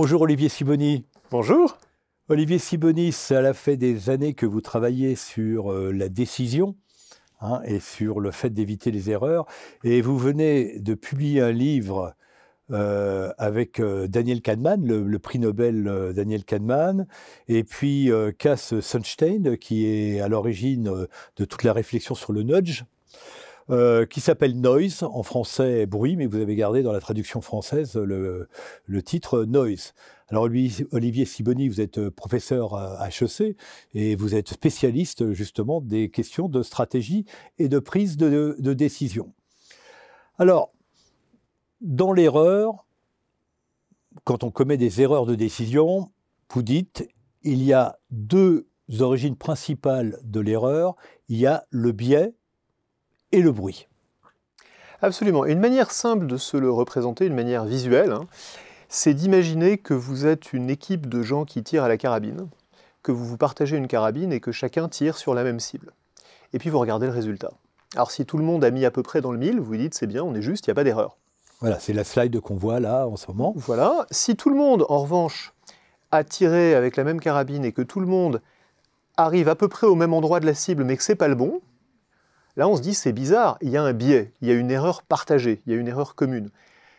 Bonjour Olivier Siboni. Bonjour. Olivier Siboni, ça fait des années que vous travaillez sur euh, la décision hein, et sur le fait d'éviter les erreurs. Et vous venez de publier un livre euh, avec euh, Daniel Kahneman, le, prix Nobel Daniel Kahneman, et puis Cass Sunstein, qui est à l'origine de toute la réflexion sur le nudge. Euh, qui s'appelle Noise, en français bruit, mais vous avez gardé dans la traduction française le, titre Noise. Alors Olivier Siboni, vous êtes euh, professeur à HEC et vous êtes spécialiste justement des questions de stratégie et de prise de décision. Alors, dans l'erreur, quand on commet des erreurs de décision, vous dites, il y a deux origines principales de l'erreur. Il y a le biais et le bruit. Absolument. Une manière simple de se le représenter, une manière visuelle, hein, c'est d'imaginer que vous êtes une équipe de gens qui tirent à la carabine, que vous vous partagez une carabine et que chacun tire sur la même cible. Et puis vous regardez le résultat. Alors si tout le monde a mis à peu près dans le mille, vous dites c'est bien, on est juste, il n'y a pas d'erreur. Voilà, c'est la slide qu'on voit là en ce moment. Voilà. Si tout le monde, en revanche, a tiré avec la même carabine et que tout le monde arrive à peu près au même endroit de la cible mais que c'est pas le bon, Là, on se dit, c'est bizarre, il y a un biais, il y a une erreur partagée, il y a une erreur commune.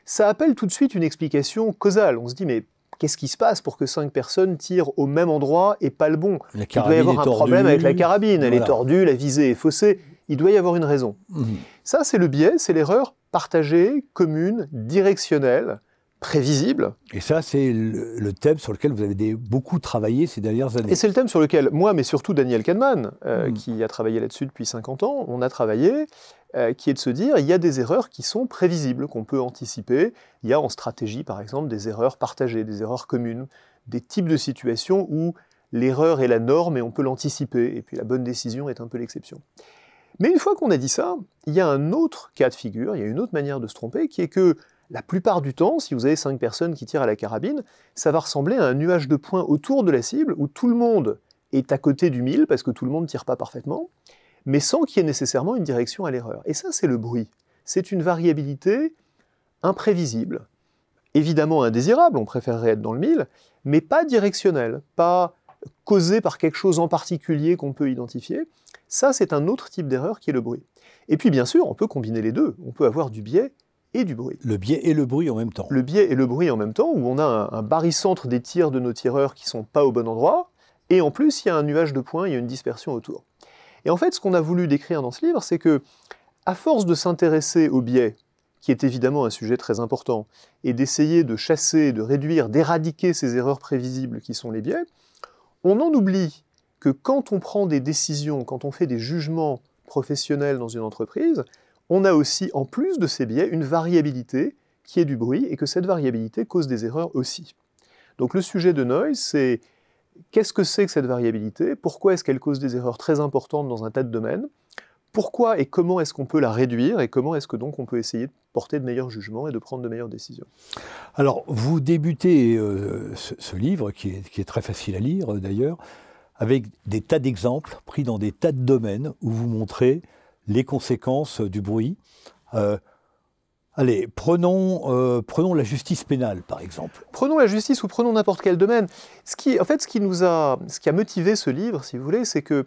Ça appelle tout de suite une explication causale. On se dit, mais qu'est-ce qui se passe pour que cinq personnes tirent au même endroit et pas le bon Il doit y avoir un problème avec la carabine, elle est tordue, la visée est faussée, il doit y avoir une raison. Mmh. Ça, c'est le biais, c'est l'erreur partagée, commune, directionnelle, prévisible. Et ça, c'est le, thème sur lequel vous avez beaucoup travaillé ces dernières années. Et c'est le thème sur lequel moi, mais surtout Daniel Kahneman, euh, hmm. qui a travaillé là-dessus depuis 50 ans, on a travaillé, euh, qui est de se dire, il y a des erreurs qui sont prévisibles, qu'on peut anticiper. Il y a en stratégie, par exemple, des erreurs partagées, des erreurs communes, des types de situations où l'erreur est la norme et on peut l'anticiper, et puis la bonne décision est un peu l'exception. Mais une fois qu'on a dit ça, il y a un autre cas de figure, il y a une autre manière de se tromper, qui est que la plupart du temps, si vous avez cinq personnes qui tirent à la carabine, ça va ressembler à un nuage de points autour de la cible où tout le monde est à côté du mille parce que tout le monde ne tire pas parfaitement, mais sans qu'il y ait nécessairement une direction à l'erreur. Et ça, c'est le bruit. C'est une variabilité imprévisible, évidemment indésirable, on préférerait être dans le mille, mais pas directionnelle, pas causée par quelque chose en particulier qu'on peut identifier. Ça, c'est un autre type d'erreur qui est le bruit. Et puis, bien sûr, on peut combiner les deux. On peut avoir du biais et du bruit. Le biais et le bruit en même temps. Le biais et le bruit en même temps, où on a un, barycentre des tirs de nos tireurs qui sont pas au bon endroit, et en plus, il y a un nuage de points, il y a une dispersion autour. Et en fait, ce qu'on a voulu décrire dans ce livre, c'est que, à force de s'intéresser au biais, qui est évidemment un sujet très important, et d'essayer de chasser, de réduire, d'éradiquer ces erreurs prévisibles qui sont les biais, on en oublie que quand on prend des décisions, quand on fait des jugements professionnels dans une entreprise, on a aussi, en plus de ces biais, une variabilité qui est du bruit et que cette variabilité cause des erreurs aussi. Donc le sujet de Noise, c'est qu'est-ce que c'est que cette variabilité Pourquoi est-ce qu'elle cause des erreurs très importantes dans un tas de domaines Pourquoi et comment est-ce qu'on peut la réduire Et comment est-ce que donc on peut essayer de porter de meilleurs jugements et de prendre de meilleures décisions Alors, vous débutez euh, ce, livre, qui est, très facile à lire euh, d'ailleurs, avec des tas d'exemples pris dans des tas de domaines où vous montrez les conséquences du bruit. Euh, allez, prenons, euh, prenons la justice pénale, par exemple. Prenons la justice ou prenons n'importe quel domaine. Ce qui, en fait, ce qui nous a, ce qui a motivé ce livre, si vous voulez, c'est que,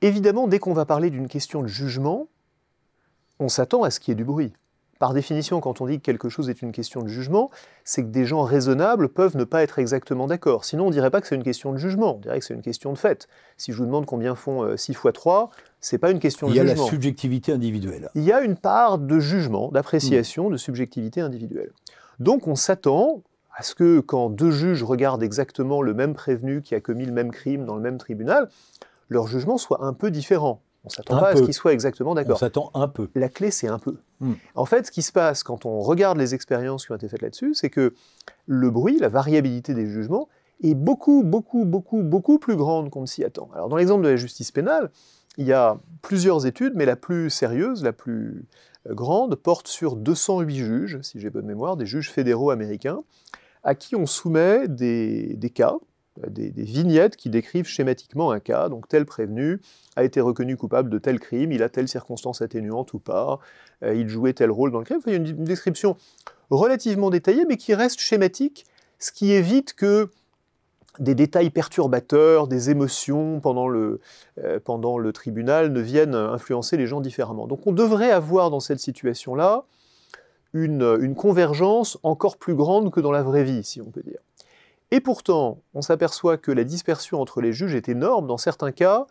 évidemment, dès qu'on va parler d'une question de jugement, on s'attend à ce qu'il y ait du bruit. Par définition, quand on dit que quelque chose est une question de jugement, c'est que des gens raisonnables peuvent ne pas être exactement d'accord. Sinon, on ne dirait pas que c'est une question de jugement, on dirait que c'est une question de fait. Si je vous demande combien font 6 x 3, c'est pas une question de jugement. Il y a la subjectivité individuelle. Il y a une part de jugement, d'appréciation, hmm. de subjectivité individuelle. Donc on s'attend à ce que quand deux juges regardent exactement le même prévenu qui a commis le même crime dans le même tribunal, leur jugement soit un peu différent. On s'attend pas à ce qu'ils soient exactement d'accord. On s'attend un peu. La clé, c'est un peu. Hmm. En fait, ce qui se passe quand on regarde les expériences qui ont été faites là-dessus, c'est que le bruit, la variabilité des jugements, est beaucoup, beaucoup, beaucoup, beaucoup plus grande qu'on ne s'y attend. Alors, dans l'exemple de la justice pénale, il y a plusieurs études, mais la plus sérieuse, la plus euh, grande, porte sur 208 juges, si j'ai bonne mémoire, des juges fédéraux américains, à qui on soumet des cas des, vignettes qui décrivent schématiquement un cas, donc tel prévenu a été reconnu coupable de tel crime, il a telle circonstance atténuante ou pas, euh, il jouait tel rôle dans le crime. il y a une, description relativement détaillée, mais qui reste schématique, ce qui évite que des détails perturbateurs, des émotions pendant le, euh, pendant le tribunal ne viennent influencer les gens différemment. Donc on devrait avoir dans cette situation-là une convergence encore plus grande que dans la vraie vie, si on peut dire. Et pourtant, on s'aperçoit que la dispersion entre les juges est énorme. Dans certains cas,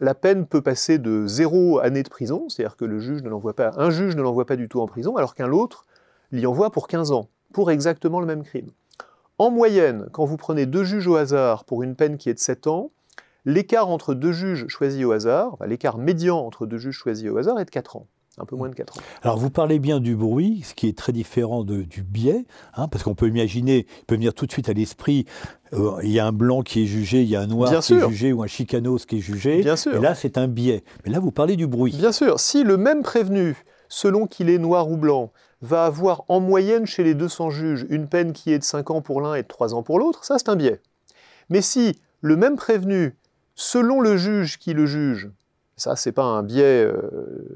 la peine peut passer de zéro année de prison, c'est-à-dire que le juge ne l'envoie pas, un juge ne l'envoie pas du tout en prison, alors qu'un autre l'y envoie pour 15 ans, pour exactement le même crime. En moyenne, quand vous prenez deux juges au hasard pour une peine qui est de 7 ans, l'écart entre deux juges choisis au hasard, l'écart médian entre deux juges choisis au hasard est de 4 ans un peu moins de 4 ans. Alors vous parlez bien du bruit, ce qui est très différent du biais, hein, parce qu'on peut imaginer, il peut venir tout de suite à l'esprit, euh, il y a un blanc qui est jugé, il y a un noir qui est jugé, ou un chicanos qui est jugé, bien sûr. et là c'est un biais. Mais là vous parlez du bruit. Bien sûr, si le même prévenu, selon qu'il est noir ou blanc, va avoir en moyenne chez les 200 juges une peine qui est de 5 ans pour l'un et de 3 ans pour l'autre, ça c'est un biais. Mais si le même prévenu, selon le juge qui le juge, ça, ce n'est pas un biais euh,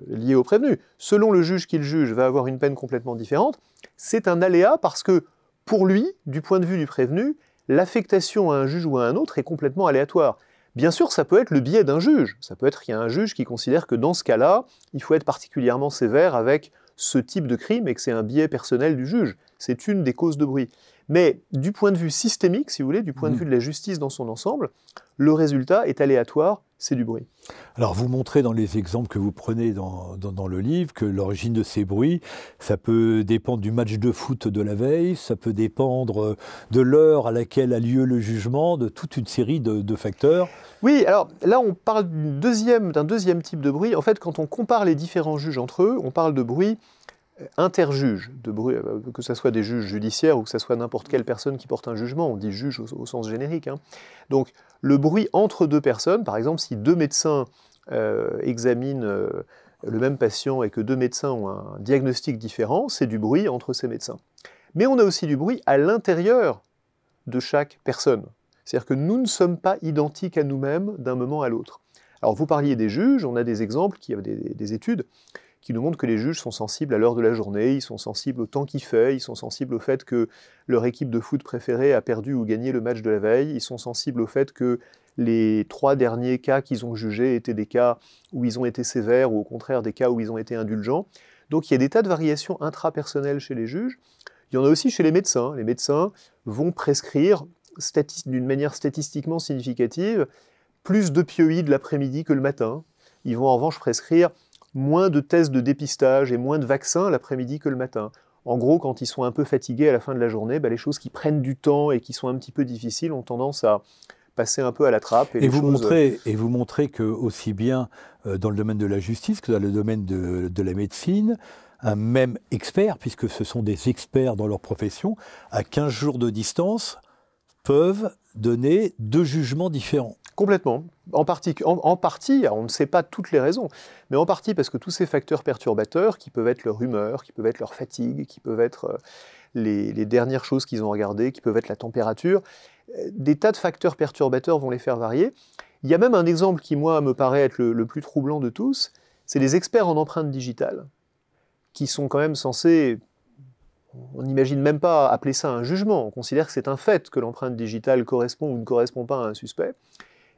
lié au prévenu. Selon le juge qu'il juge, va avoir une peine complètement différente. C'est un aléa parce que, pour lui, du point de vue du prévenu, l'affectation à un juge ou à un autre est complètement aléatoire. Bien sûr, ça peut être le biais d'un juge. Ça peut être qu'il y a un juge qui considère que dans ce cas-là, il faut être particulièrement sévère avec ce type de crime et que c'est un biais personnel du juge. C'est une des causes de bruit. Mais du point de vue systémique, si vous voulez, du point de mmh. vue de la justice dans son ensemble, le résultat est aléatoire, c'est du bruit. Alors vous montrez dans les exemples que vous prenez dans, le livre que l'origine de ces bruits, ça peut dépendre du match de foot de la veille, ça peut dépendre euh, de l'heure à laquelle a lieu le jugement, de toute une série de, facteurs. Oui, alors là on parle d'un deuxième type de bruit. En fait, quand on compare les différents juges entre eux, on parle de bruit interjuge de, euh, que ce soit des juges judiciaires ou que ce soit n'importe quelle personne qui porte un jugement, on dit juge au, sens générique. Hein. Donc le bruit entre deux personnes, par exemple si deux médecins euh, examinent euh, le même patient et que deux médecins ont un diagnostic différent, c'est du bruit entre ces médecins. Mais on a aussi du bruit à l'intérieur de chaque personne. C'est-à-dire que nous ne sommes pas identiques à nous-mêmes d'un moment à l'autre. Alors vous parliez des juges, on a des exemples, qui, des, des études qui nous montrent que les juges sont sensibles à l'heure de la journée, ils sont sensibles au temps qu'il fait, ils sont sensibles au fait que leur équipe de foot préférée a perdu ou gagné le match de la veille, ils sont sensibles au fait que les trois derniers cas qu'ils ont jugés étaient des cas où ils ont été sévères ou au contraire des cas où ils ont été indulgents. Donc il y a des tas de variations intrapersonnelles chez les juges. Il y en a aussi chez les médecins. Les médecins vont prescrire d'une manière statistiquement significative plus de l'après-midi que le matin. Ils vont en revanche prescrire moins de tests de dépistage et moins de vaccins l'après-midi que le matin. En gros, quand ils sont un peu fatigués à la fin de la journée, bah, les choses qui prennent du temps et qui sont un petit peu difficiles ont tendance à passer un peu à la trappe. Et, vous, montrez, euh, et vous montrez que, aussi bien euh, dans le domaine de la justice que dans le domaine de, de la médecine, un même expert, puisque ce sont des experts dans leur profession, à 15 jours de distance, peuvent donner deux jugements différents. Complètement. En partie, en, partie, on ne sait pas toutes les raisons, mais en partie parce que tous ces facteurs perturbateurs, qui peuvent être leur humeur, qui peuvent être leur fatigue, qui peuvent être euh, les, dernières choses qu'ils ont regardées, qui peuvent être la température, euh, des tas de facteurs perturbateurs vont les faire varier. Il y a même un exemple qui, moi, me paraît être le, le plus troublant de tous, c'est les experts en empreinte digitale, qui sont quand même censés on n'imagine même pas appeler ça un jugement. On considère que c'est un fait que l'empreinte digitale correspond ou ne correspond pas à un suspect.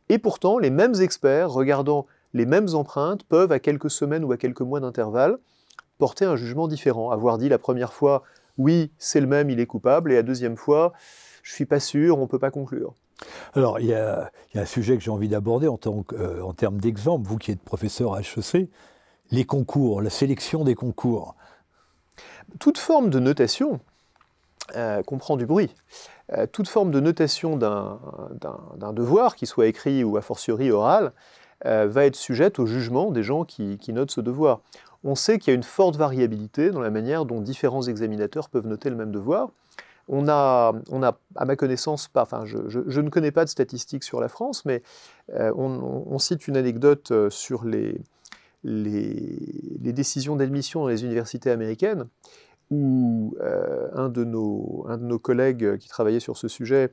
Et pourtant, les mêmes experts, regardant les mêmes empreintes, peuvent, à quelques semaines ou à quelques mois d'intervalle, porter un jugement différent. Avoir dit la première fois, oui, c'est le même, il est coupable, et la deuxième fois, je suis pas sûr, on ne peut pas conclure. Alors, il y, a, un sujet que j'ai envie d'aborder en, euh, en termes d'exemple. Vous qui êtes professeur à HEC, les concours, la sélection des concours. Toute forme de notation euh, comprend du bruit. Euh, toute forme de notation d'un devoir, qui soit écrit ou a fortiori oral, euh, va être sujette au jugement des gens qui, notent ce devoir. On sait qu'il y a une forte variabilité dans la manière dont différents examinateurs peuvent noter le même devoir. On a, à ma connaissance, pas, enfin, je, ne connais pas de statistiques sur la France, mais euh, on, cite une anecdote sur les, les, décisions d'admission dans les universités américaines, où euh, un, de nos, collègues qui travaillait sur ce sujet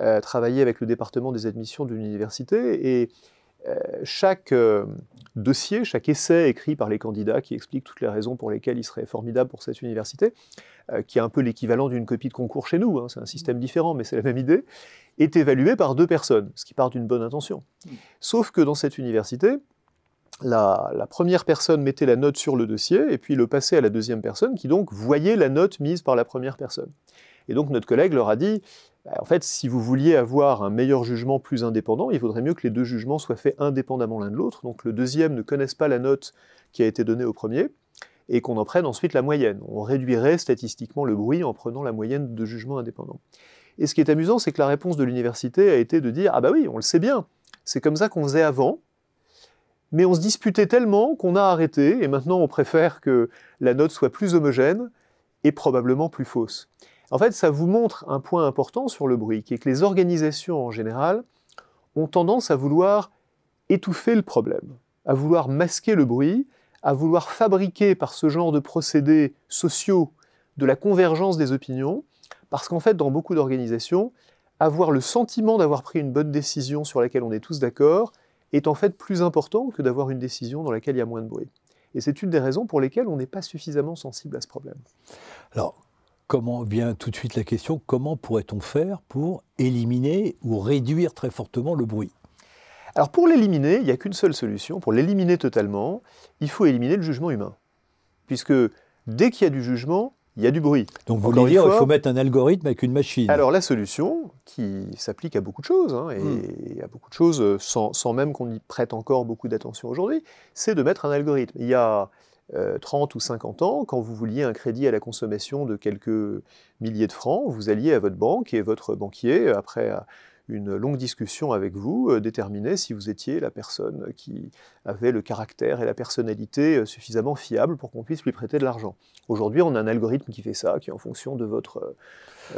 euh, travaillait avec le département des admissions d'une université et euh, chaque dossier, chaque essai écrit par les candidats qui explique toutes les raisons pour lesquelles il serait formidable pour cette université, qui est un peu l'équivalent d'une copie de concours chez nous, hein, c'est un système différent, mais c'est la même idée, est évalué par deux personnes, ce qui part d'une bonne intention. Mmh. Sauf que dans cette université, la, première personne mettait la note sur le dossier et puis le passait à la deuxième personne qui donc voyait la note mise par la première personne. Et donc notre collègue leur a dit, bah, en fait, si vous vouliez avoir un meilleur jugement plus indépendant, il vaudrait mieux que les deux jugements soient faits indépendamment l'un de l'autre, donc le deuxième ne connaisse pas la note qui a été donnée au premier, et qu'on en prenne ensuite la moyenne. On réduirait statistiquement le bruit en prenant la moyenne de jugement jugements indépendants. Et ce qui est amusant, c'est que la réponse de l'université a été de dire, ah bah oui, on le sait bien, c'est comme ça qu'on faisait avant, mais on se disputait tellement qu'on a arrêté, et maintenant on préfère que la note soit plus homogène et probablement plus fausse. En fait, ça vous montre un point important sur le bruit, qui est que les organisations en général ont tendance à vouloir étouffer le problème, à vouloir masquer le bruit, à vouloir fabriquer par ce genre de procédés sociaux de la convergence des opinions, parce qu'en fait, dans beaucoup d'organisations, avoir le sentiment d'avoir pris une bonne décision sur laquelle on est tous d'accord, est en fait plus important que d'avoir une décision dans laquelle il y a moins de bruit. Et c'est une des raisons pour lesquelles on n'est pas suffisamment sensible à ce problème. Alors, comment vient tout de suite la question, comment pourrait-on faire pour éliminer ou réduire très fortement le bruit Alors pour l'éliminer, il n'y a qu'une seule solution. Pour l'éliminer totalement, il faut éliminer le jugement humain. Puisque dès qu'il y a du jugement, il y a du bruit. Donc vous voulez dire qu'il faut mettre un algorithme avec une machine Alors la solution, qui s'applique à beaucoup de choses, hein, et hmm. à beaucoup de choses euh, sans, sans même qu'on y prête encore beaucoup d'attention aujourd'hui, c'est de mettre un algorithme. Il y a 30 euh, ou 50 ans, quand vous vouliez un crédit à la consommation de quelques milliers de francs, vous alliez à votre banque et votre banquier, après une longue discussion avec vous, euh, déterminer si vous étiez la personne qui avait le caractère et la personnalité euh, suffisamment fiable pour qu'on puisse lui prêter de l'argent. Aujourd'hui, on a un algorithme qui fait ça, qui est en fonction de votre...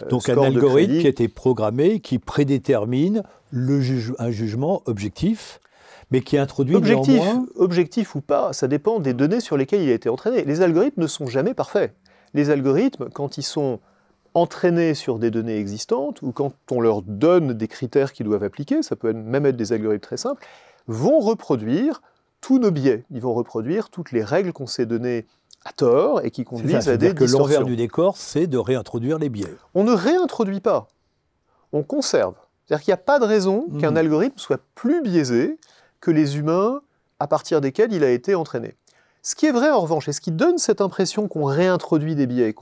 Euh, Donc un algorithme qui a été programmé, qui prédétermine un jugement objectif mais qui introduit objectif, néanmoins... objectif ou pas, ça dépend des données sur lesquelles il a été entraîné. Les algorithmes ne sont jamais parfaits. Les algorithmes, quand ils sont entraînés sur des données existantes, ou quand on leur donne des critères qu'ils doivent appliquer, ça peut même être des algorithmes très simples, vont reproduire tous nos biais. Ils vont reproduire toutes les règles qu'on s'est données à tort et qui conduisent à des que l'envers du décor, c'est de réintroduire les biais. On ne réintroduit pas, on conserve. C'est-à-dire qu'il n'y a pas de raison qu'un mhm. algorithme soit plus biaisé que les humains à partir desquels il a été entraîné. Ce qui est vrai en revanche, et ce qui donne cette impression qu'on réintroduit des biais,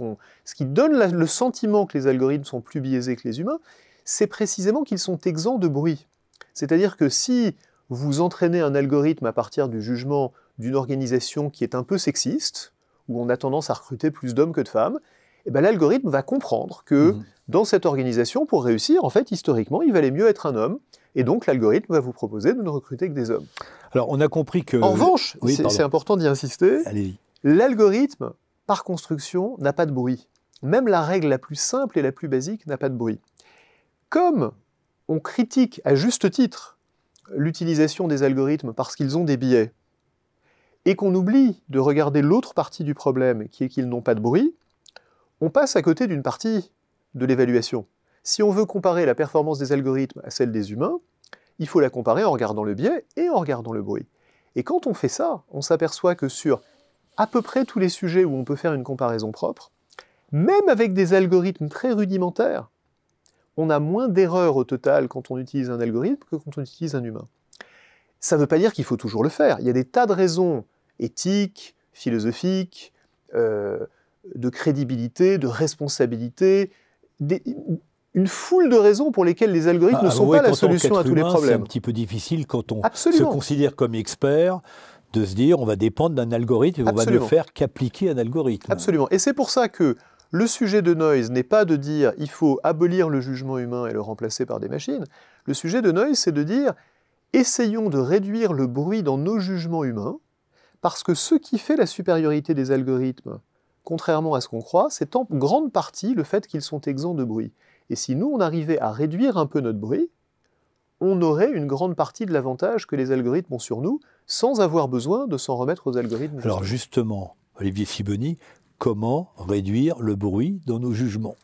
ce qui donne le sentiment que les algorithmes sont plus biaisés que les humains, c'est précisément qu'ils sont exempts de bruit. C'est-à-dire que si vous entraînez un algorithme à partir du jugement d'une organisation qui est un peu sexiste, où on a tendance à recruter plus d'hommes que de femmes, eh ben, l'algorithme va comprendre que mmh. dans cette organisation, pour réussir, en fait, historiquement, il valait mieux être un homme, et donc l'algorithme va vous proposer de ne recruter que des hommes. Alors on a compris que... En revanche, c'est important d'y insister, l'algorithme, par construction, n'a pas de bruit. Même la règle la plus simple et la plus basique n'a pas de bruit. Comme on critique à juste titre l'utilisation des algorithmes parce qu'ils ont des biais, et qu'on oublie de regarder l'autre partie du problème, qui est qu'ils n'ont pas de bruit, on passe à côté d'une partie de l'évaluation. Si on veut comparer la performance des algorithmes à celle des humains, il faut la comparer en regardant le biais et en regardant le bruit. Et quand on fait ça, on s'aperçoit que sur à peu près tous les sujets où on peut faire une comparaison propre, même avec des algorithmes très rudimentaires, on a moins d'erreurs au total quand on utilise un algorithme que quand on utilise un humain. Ça ne veut pas dire qu'il faut toujours le faire. Il y a des tas de raisons éthiques, philosophiques, euh, de crédibilité, de responsabilité, une foule de raisons pour lesquelles les algorithmes ah, ne sont pas la solution à tous les problèmes. C'est un petit peu difficile quand on se considère comme expert de se dire on va dépendre d'un algorithme et on va ne faire qu'appliquer un algorithme. Absolument. Et c'est pour ça que le sujet de Noyes n'est pas de dire il faut abolir le jugement humain et le remplacer par des machines. Le sujet de Noyes, c'est de dire essayons de réduire le bruit dans nos jugements humains, parce que ce qui fait la supériorité des algorithmes, contrairement à ce qu'on croit, c'est en grande partie le fait qu'ils sont exempts de bruit. Et si nous, on arrivait à réduire un peu notre bruit, on aurait une grande partie de l'avantage que les algorithmes ont sur nous, sans avoir besoin de s'en remettre aux algorithmes. Alors justement, Olivier Fiboni, comment réduire le bruit dans nos jugements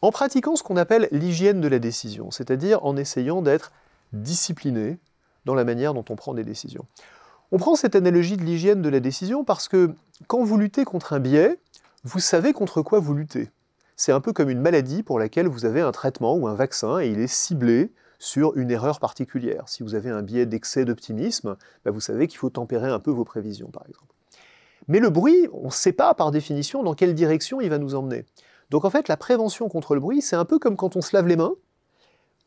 En pratiquant ce qu'on appelle l'hygiène de la décision, c'est-à-dire en essayant d'être discipliné dans la manière dont on prend des décisions. On prend cette analogie de l'hygiène de la décision parce que quand vous luttez contre un biais, vous savez contre quoi vous luttez c'est un peu comme une maladie pour laquelle vous avez un traitement ou un vaccin et il est ciblé sur une erreur particulière. Si vous avez un biais d'excès d'optimisme, bah, vous savez qu'il faut tempérer un peu vos prévisions, par exemple. Mais le bruit, on ne sait pas par définition dans quelle direction il va nous emmener. Donc en fait, la prévention contre le bruit, c'est un peu comme quand on se lave les mains.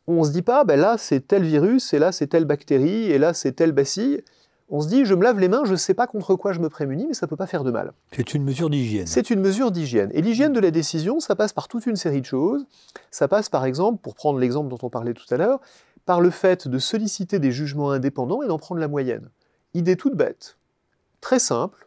On ne se dit pas, ben là c'est tel virus, et là c'est telle bactérie, et là c'est telle bacille on se dit, je me lave les mains, je ne sais pas contre quoi je me prémunis, mais ça ne peut pas faire de mal. C'est une mesure d'hygiène. C'est une mesure d'hygiène. Et l'hygiène de la décision, ça passe par toute une série de choses. Ça passe par exemple, pour prendre l'exemple dont on parlait tout à l'heure, par le fait de solliciter des jugements indépendants et d'en prendre la moyenne. Idée toute bête, très simple,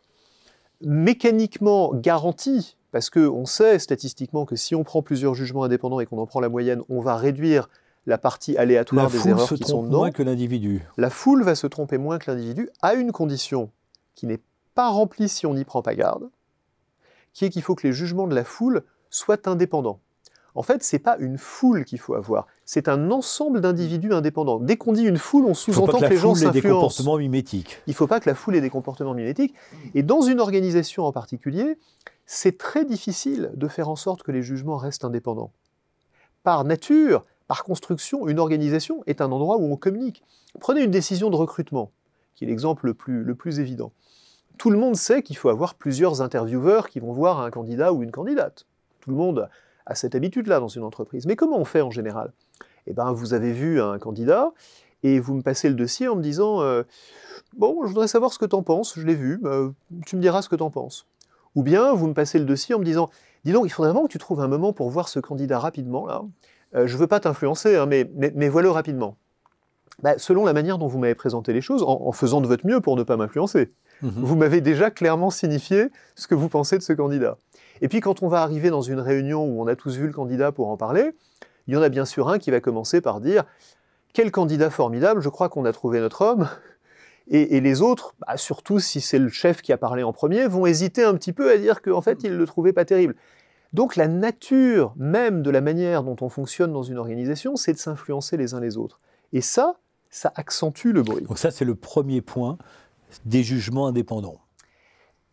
mécaniquement garantie, parce qu'on sait statistiquement que si on prend plusieurs jugements indépendants et qu'on en prend la moyenne, on va réduire la partie aléatoire des erreurs qui sont Moins que l'individu. La foule va se tromper moins que l'individu à une condition qui n'est pas remplie si on n'y prend pas garde, qui est qu'il faut que les jugements de la foule soient indépendants. En fait, ce n'est pas une foule qu'il faut avoir, c'est un ensemble d'individus indépendants. Dès qu'on dit une foule, on sous-entend que, les gens s'influencent. Il faut pas que la foule ait des comportements mimétiques. Il ne faut pas que la foule ait des comportements mimétiques. Et dans une organisation en particulier, c'est très difficile de faire en sorte que les jugements restent indépendants. Par nature, par construction, une organisation est un endroit où on communique. Prenez une décision de recrutement, qui est l'exemple le plus, évident. Tout le monde sait qu'il faut avoir plusieurs intervieweurs qui vont voir un candidat ou une candidate. Tout le monde a cette habitude-là dans une entreprise. Mais comment on fait en général Eh bien, vous avez vu un candidat et vous me passez le dossier en me disant euh, Bon, je voudrais savoir ce que t'en penses, je l'ai vu, euh, tu me diras ce que t'en penses. Ou bien vous me passez le dossier en me disant Dis donc, il faudrait vraiment que tu trouves un moment pour voir ce candidat rapidement, là. Euh, je ne veux pas t'influencer, hein, mais, voilà rapidement. Bah, selon la manière dont vous m'avez présenté les choses, en, faisant de votre mieux pour ne pas m'influencer, mhm. vous m'avez déjà clairement signifié ce que vous pensez de ce candidat. Et puis quand on va arriver dans une réunion où on a tous vu le candidat pour en parler, il y en a bien sûr un qui va commencer par dire quel candidat formidable, je crois qu'on a trouvé notre homme. Et, les autres, bah, surtout si c'est le chef qui a parlé en premier, vont hésiter un petit peu à dire qu'en fait, mhm. ils ne le trouvaient pas terrible. Donc la nature même de la manière dont on fonctionne dans une organisation, c'est de s'influencer les uns les autres. Et ça, ça accentue le bruit. Donc ça, c'est le premier point des jugements indépendants.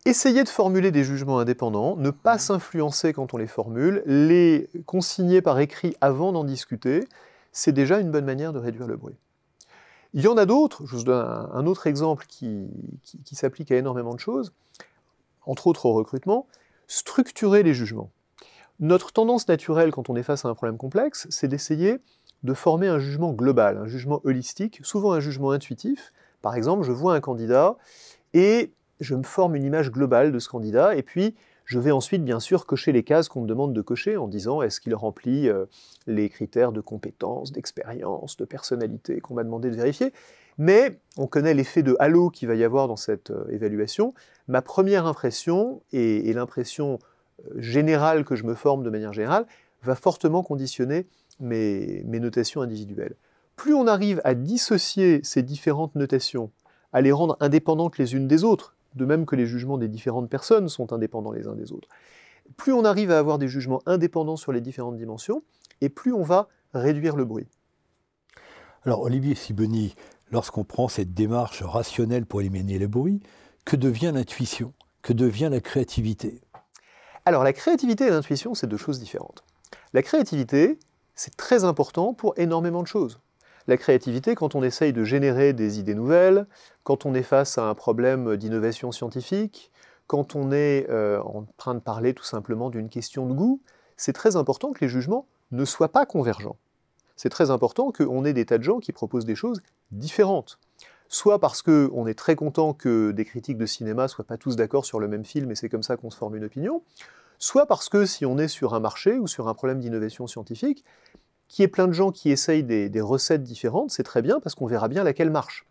Essayer de formuler des jugements indépendants, ne pas s'influencer quand on les formule, les consigner par écrit avant d'en discuter, c'est déjà une bonne manière de réduire le bruit. Il y en a d'autres, je vous donne un autre exemple qui s'applique à énormément de choses, entre autres au recrutement, structurer les jugements. Notre tendance naturelle quand on est face à un problème complexe, c'est d'essayer de former un jugement global, un jugement holistique, souvent un jugement intuitif. Par exemple, je vois un candidat et je me forme une image globale de ce candidat, et puis je vais ensuite, bien sûr, cocher les cases qu'on me demande de cocher en disant est-ce qu'il remplit euh, les critères de compétence, d'expérience, de personnalité qu'on m'a demandé de vérifier. Mais on connaît l'effet de halo qu'il va y avoir dans cette euh, évaluation. Ma première impression, et l'impression générale que je me forme de manière générale va fortement conditionner mes, notations individuelles. Plus on arrive à dissocier ces différentes notations, à les rendre indépendantes les unes des autres, de même que les jugements des différentes personnes sont indépendants les uns des autres, plus on arrive à avoir des jugements indépendants sur les différentes dimensions, et plus on va réduire le bruit. Alors Olivier Siboni, lorsqu'on prend cette démarche rationnelle pour éliminer le bruit, que devient l'intuition Que devient la créativité alors la créativité et l'intuition, c'est deux choses différentes. La créativité, c'est très important pour énormément de choses. La créativité, quand on essaye de générer des idées nouvelles, quand on est face à un problème d'innovation scientifique, quand on est euh, en train de parler tout simplement d'une question de goût, c'est très important que les jugements ne soient pas convergents. C'est très important qu'on ait des tas de gens qui proposent des choses différentes soit parce qu'on est très content que des critiques de cinéma soient pas tous d'accord sur le même film et c'est comme ça qu'on se forme une opinion, soit parce que si on est sur un marché ou sur un problème d'innovation scientifique, qui y ait plein de gens qui essayent des, des recettes différentes, c'est très bien parce qu'on verra bien laquelle marche.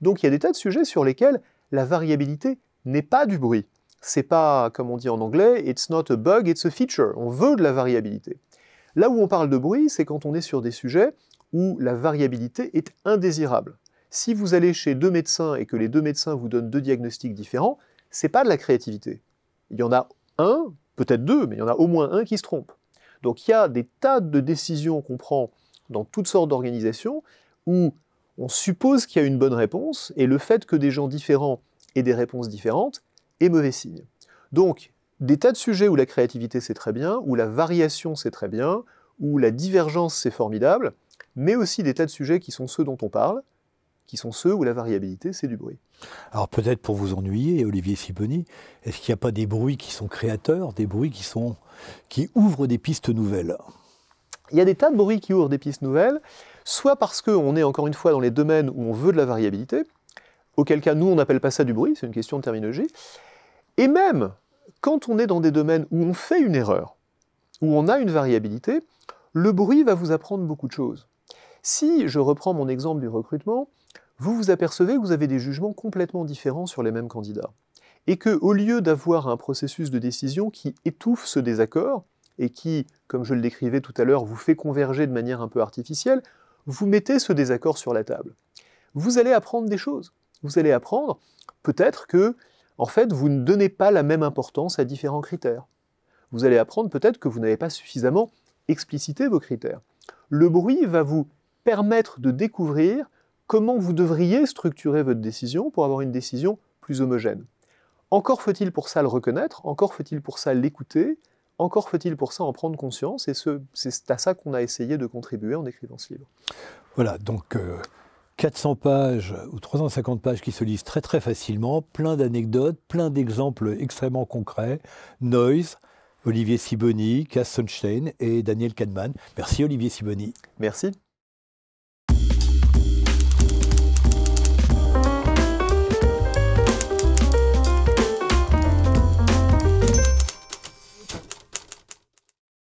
Donc il y a des tas de sujets sur lesquels la variabilité n'est pas du bruit. C'est pas, comme on dit en anglais, it's not a bug, it's a feature. On veut de la variabilité. Là où on parle de bruit, c'est quand on est sur des sujets où la variabilité est indésirable. Si vous allez chez deux médecins et que les deux médecins vous donnent deux diagnostics différents, c'est pas de la créativité. Il y en a un, peut-être deux, mais il y en a au moins un qui se trompe. Donc il y a des tas de décisions qu'on prend dans toutes sortes d'organisations où on suppose qu'il y a une bonne réponse et le fait que des gens différents aient des réponses différentes est mauvais signe. Donc des tas de sujets où la créativité c'est très bien, où la variation c'est très bien, où la divergence c'est formidable, mais aussi des tas de sujets qui sont ceux dont on parle, qui sont ceux où la variabilité, c'est du bruit. Alors peut-être pour vous ennuyer, Olivier Siboni, est-ce qu'il n'y a pas des bruits qui sont créateurs, des bruits qui, sont, qui ouvrent des pistes nouvelles Il y a des tas de bruits qui ouvrent des pistes nouvelles, soit parce qu'on est encore une fois dans les domaines où on veut de la variabilité, auquel cas nous on n'appelle pas ça du bruit, c'est une question de terminologie, et même quand on est dans des domaines où on fait une erreur, où on a une variabilité, le bruit va vous apprendre beaucoup de choses. Si je reprends mon exemple du recrutement, vous vous apercevez que vous avez des jugements complètement différents sur les mêmes candidats. Et que, au lieu d'avoir un processus de décision qui étouffe ce désaccord, et qui, comme je le décrivais tout à l'heure, vous fait converger de manière un peu artificielle, vous mettez ce désaccord sur la table. Vous allez apprendre des choses. Vous allez apprendre, peut-être que, en fait, vous ne donnez pas la même importance à différents critères. Vous allez apprendre peut-être que vous n'avez pas suffisamment explicité vos critères. Le bruit va vous permettre de découvrir comment vous devriez structurer votre décision pour avoir une décision plus homogène. Encore faut-il pour ça le reconnaître, encore faut-il pour ça l'écouter, encore faut-il pour ça en prendre conscience, et c'est à ça qu'on a essayé de contribuer en écrivant ce livre. Voilà, donc 400 euh, pages ou 350 pages qui se lisent très très facilement, plein d'anecdotes, plein d'exemples extrêmement concrets, Noise, Olivier Siboni, Cass Sunstein et Daniel Kahneman. Merci Olivier Siboni. Merci.